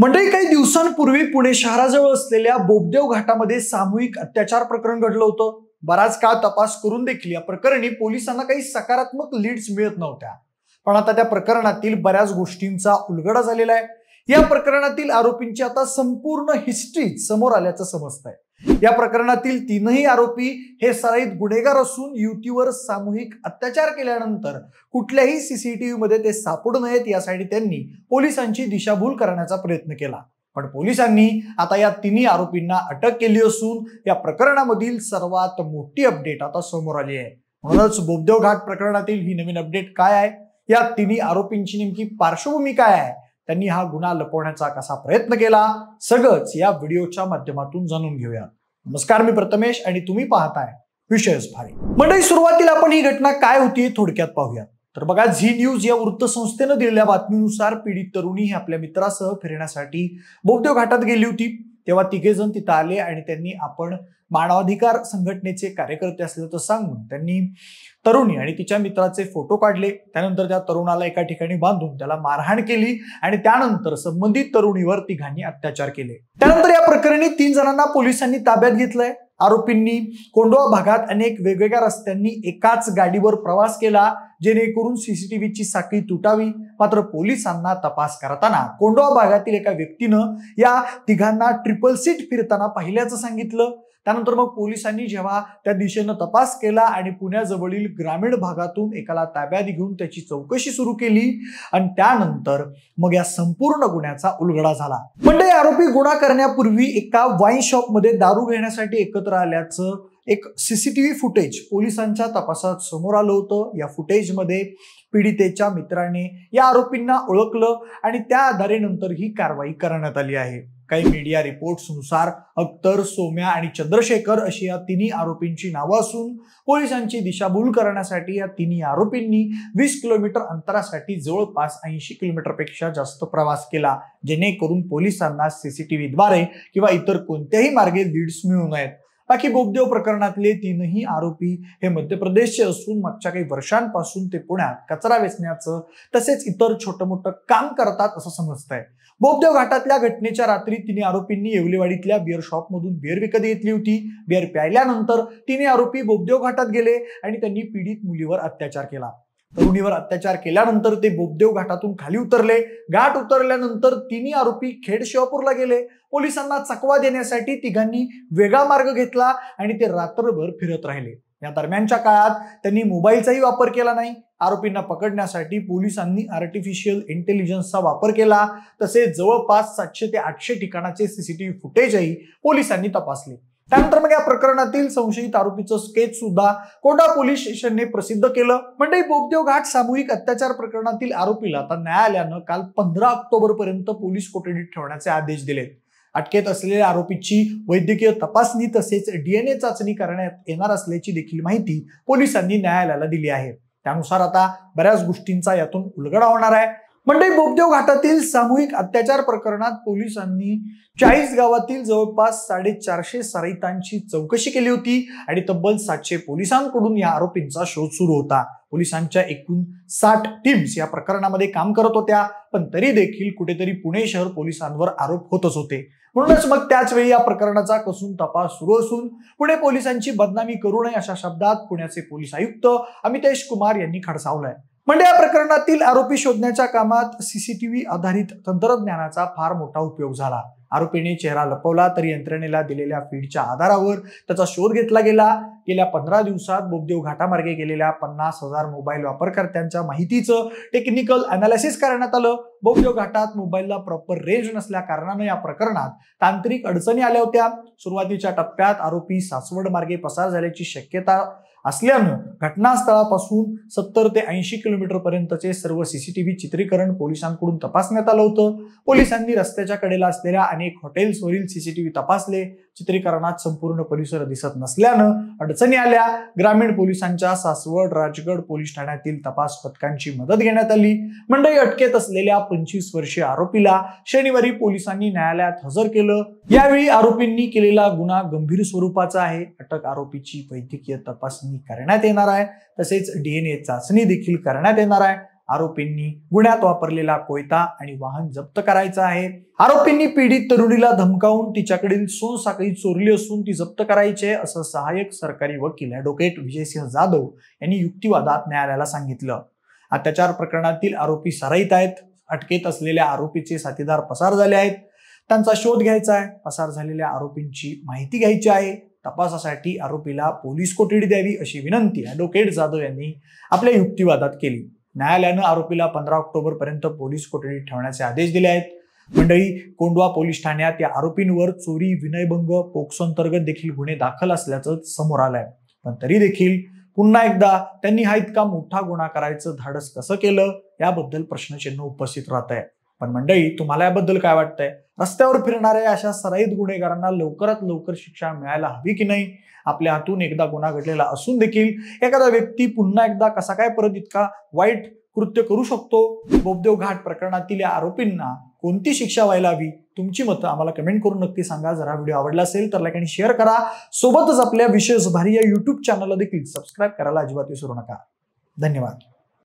मंडळी काही दिवसांपूर्वी पुणे शहराजवळ असलेल्या बोबदेव घाटामध्ये सामूहिक अत्याचार प्रकरण घडलं होतं बराच काळ तपास करून देखील या प्रकरणी पोलिसांना काही सकारात्मक लीड्स मिळत नव्हत्या पण आता त्या प्रकरणातील बऱ्याच गोष्टींचा उलगडा झालेला आहे या प्रकरणातील आरोपींची आता संपूर्ण हिस्ट्री समोर आल्याचं समजत आहे या प्रकरणातील तीनही आरोपी हे सराईत गुन्हेगार असून युतीवर सामूहिक अत्याचार केल्यानंतर कुठल्याही सीसीटीव्ही मध्ये ते सापडू नयेत यासाठी त्यांनी पोलिसांची दिशाभूल करण्याचा प्रयत्न केला पण पोलिसांनी आता या तिन्ही आरोपींना अटक केली असून या प्रकरणामधील सर्वात मोठी अपडेट आता समोर आली आहे म्हणूनच बोबदेव घाट प्रकरणातील ही नवीन अपडेट काय आहे या तिन्ही आरोपींची नेमकी पार्श्वभूमी काय आहे त्यांनी हा गुन्हा लपवण्याचा कसा प्रयत्न केला सगळंच या व्हिडिओच्या माध्यमातून जाणून घेऊया नमस्कार मी प्रथमेश आणि तुम्ही पाहताय विषयच भारी मंडळी सुरुवातीला आपण ही घटना काय होती थोडक्यात पाहूया तर बघा झी न्यूज या वृत्तसंस्थेनं दिलेल्या बातमीनुसार पीडित तरुणी ही आपल्या मित्रासह फिरण्यासाठी बौद्ध घाटात गेली होती तेव्हा तिघे जण तिथं आले आणि त्यांनी आपण मानवाधिकार संघटनेचे कार्यकर्ते असल्याचं सांगून त्यांनी तरुणी आणि तिच्या मित्राचे फोटो काढले त्यानंतर त्या तरुणाला एका ठिकाणी बांधून त्याला मारहाण केली आणि त्यानंतर संबंधित तरुणीवर तिघांनी अत्याचार केले त्यानंतर या प्रकरणी तीन जणांना पोलिसांनी ताब्यात घेतलंय आरोपींनी कोंडोवा भागात अनेक वेगवेगळ्या रस्त्यांनी एकाच गाडीवर प्रवास केला जेणेकरून सीसीटीव्हीची साखळी तुटावी मात्र पोलिसांना तपास करताना कोंडवा भागातील एका व्यक्तीनं या तिघांना ट्रिपल सीट फिरताना पाहिल्याचं सांगितलं त्यानंतर मग पोलिसांनी जेव्हा त्या दिशेनं तपास केला आणि पुण्याजवळील ग्रामीण भागातून एकाला ताब्यात घेऊन त्याची चौकशी सुरू केली आणि त्यानंतर मग या संपूर्ण गुन्ह्याचा उलगडा झाला म्हणजे आरोपी गुन्हा करण्यापूर्वी एका वाईन शॉपमध्ये दारू घेण्यासाठी एकत्र आल्याचं एक सीसीटीव्ही फुटेज पोलिसांच्या तपासात समोर आलं होतं या फुटेजमध्ये पीडितेच्या मित्राने या आरोपींना ओळखलं आणि त्या आधारे नंतर ही कारवाई करण्यात आली आहे काही मीडिया रिपोर्ट्सनुसार अख्तर सोम्या आणि चंद्रशेखर अशी या तिन्ही आरोपींची नावं असून पोलिसांची दिशाभूल करण्यासाठी या तिन्ही आरोपींनी वीस किलोमीटर अंतरासाठी जवळपास ऐंशी किलोमीटरपेक्षा जास्त प्रवास केला जेणेकरून पोलिसांना सीसीटीव्हीद्वारे किंवा इतर कोणत्याही मार्गे लीड्स मिळू नयेत बाकी बोगदेव प्रकरणातले तीनही आरोपी हे मध्य प्रदेशचे असून मागच्या काही वर्षांपासून ते पुण्यात कचरा वेचण्याचं तसेच इतर छोट मोठं काम करतात असं समजत आहे बोगदेव घाटातल्या घटनेच्या रात्री तिन्ही आरोपींनी येवलेवाडीतल्या बिअर शॉपमधून बिअर विकत घेतली होती बिअर प्यायल्यानंतर तिन्ही आरोपी बोगदेव घाटात गेले आणि त्यांनी पीडित मुलीवर अत्याचार केला तरुणीवर अत्याचार केल्यानंतर ते बोबदेव घाटातून खाली उतरले घाट उतरल्यानंतर तिन्ही आरोपी खेड शिवापूरला गेले पोलिसांना चकवा देण्यासाठी तिघांनी वेगळा मार्ग घेतला आणि ते रात्रभर फिरत राहिले या दरम्यानच्या काळात त्यांनी मोबाईलचाही वापर केला नाही आरोपींना पकडण्यासाठी पोलिसांनी आर्टिफिशियल इंटेलिजन्सचा वापर केला तसेच जवळपास सातशे ते आठशे ठिकाणाचे सीसीटीव्ही फुटेजही पोलिसांनी तपासले त्यानंतर मग या प्रकरणातील संशयित आरोपीचं स्केच सुद्धा कोटा पोलीस स्टेशनने प्रसिद्ध केलं म्हणजे बोबदेव घाट सामूहिक अत्याचार प्रकरणातील आरोपीला आता न्यायालयानं काल पंधरा ऑक्टोबर पर्यंत पोलीस कोठडीत ठेवण्याचे आदेश दिलेत अटकेत असलेल्या आरोपीची वैद्यकीय तपासणी तसेच डीएनए चाचणी करण्यात येणार असल्याची देखील माहिती पोलिसांनी न्यायालयाला दिली आहे त्यानुसार आता बऱ्याच गोष्टींचा यातून उलगडा होणार आहे मंडई बोबदेव घाटातील सामूहिक अत्याचार प्रकरणात पोलिसांनी चाळीस गावातील जवळपास साडेचारशे सारितांची चौकशी केली होती आणि तब्बल सातशे पोलिसांकडून या आरोपींचा शोध सुरू होता पोलिसांच्या एकूण साठ टीम्स या प्रकरणामध्ये काम करत होत्या पण तरी देखील कुठेतरी पुणे शहर पोलिसांवर आरोप होतच होते म्हणूनच मग त्याच वेळी या प्रकरणाचा कसून तपास सुरू असून पुणे पोलिसांची बदनामी करू नये अशा शब्दात पुण्याचे पोलीस आयुक्त अमितेश कुमार यांनी खडसावलाय म्हणजे या प्रकरणातील आरोपी शोधण्याच्या कामात सीसीटीव्ही आधारित तंत्रज्ञानाचा फार मोठा उपयोग झाला आरोपीने चेहरा लपवला तरी यंत्रणेला दिलेल्या फीडच्या आधारावर त्याचा शोध घेतला गेला गेल्या पंधरा दिवसात बोगदेव घाटामार्गे गेलेल्या पन्नास हजार मोबाईल वापरकर्त्यांच्या माहितीचं टेक्निकल अनालिसिस करण्यात आलं बोगदेव घाटात मोबाईलला प्रॉपर रेंज नसल्या कारणानं या प्रकरणात तांत्रिक अडचणी आल्या होत्या सुरुवातीच्या टप्प्यात आरोपी सासवड मार्गे पसार झाल्याची शक्यता असल्यानं घटनास्थळापासून सत्तर ते ऐंशी किलोमीटर पर्यंतचे सर्व सीसीटीव्ही चित्रीकरण पोलिसांकडून तपासण्यात आलं होतं पोलिसांनी रस्त्याच्या कडेला असलेल्या अनेक हॉटेल्सवरील सीसीटीव्ही तपासले चित्रीकरणात संपूर्ण परिसर दिसत नसल्यानं अडचणी आल्या ग्रामीण पोलिसांच्या सासवड राजगड पोलीस ठाण्यातील तपास पथकांची मदत घेण्यात आली मंडई अटकेत असलेल्या पंचवीस वर्षीय आरोपीला शनिवारी पोलिसांनी न्यायालयात हजर केलं यावेळी आरोपींनी केलेला गुन्हा गंभीर स्वरूपाचा आहे अटक आरोपीची वैद्यकीय तपासणी करण्यात येणार आहे तसेच डीएनए चाचणी देखील करण्यात येणार आहे आरोपींनी गुन्ह्यात वापरलेला कोयता आणि वाहन जप्त करायचं आहे आरोपींनी पीडित तरुणीला धमकावून तिच्याकडील सोनसाखळी चोरली असून ती जप्त करायची असं सहाय्यक सरकारी वकील अॅडव्होकेट विजयसिंह जाधव यांनी युक्तिवादात न्यायालयाला सांगितलं अत्याचार प्रकरणातील आरोपी सराईत आहेत अटकेत असलेल्या आरोपीचे साथीदार पसार झाले आहेत त्यांचा शोध घ्यायचा आहे पसार झालेल्या आरोपींची माहिती घ्यायची आहे तपासासाठी आरोपीला पोलीस कोठडी द्यावी अशी विनंती अॅडव्होकेट जाधव यांनी आपल्या युक्तिवादात केली न्यायालयानं आरोपीला पंधरा पर्यंत पोलीस कोठडीत ठेवण्याचे आदेश दिले आहेत मंडळी कोंडवा पोलीस ठाण्यात या आरोपींवर चोरी विनयभंग अंतर्गत देखील गुन्हे दाखल असल्याचं समोर आलंय पण तरी देखील पुन्हा एकदा त्यांनी हा इतका मोठा गुन्हा करायचं धाडस कसं केलं याबद्दल प्रश्नचिन्ह उपस्थित राहत आहे पण मंडळी तुम्हाला याबद्दल काय वाटतंय रस्त्यावर फिरणाऱ्या अशा सराईत गुन्हेगारांना लवकरात लवकर शिक्षा मिळायला हवी की नाही आपल्या हातून एकदा गुन्हा घडलेला असून देखील एखादा व्यक्ती पुन्हा एकदा कसा काय परत इतका वाईट कृत्य करू शकतो बोबदेव घाट प्रकरणातील या आरोपींना कोणती शिक्षा व्हायला हवी तुमची मतं आम्हाला कमेंट करून नक्की सांगा जरा व्हिडिओ आवडला असेल तर लाईक आणि शेअर करा सोबतच आपल्या विशेष भारी या युट्यूब चॅनलला देखील सबस्क्राईब करायला अजिबात विसरू नका धन्यवाद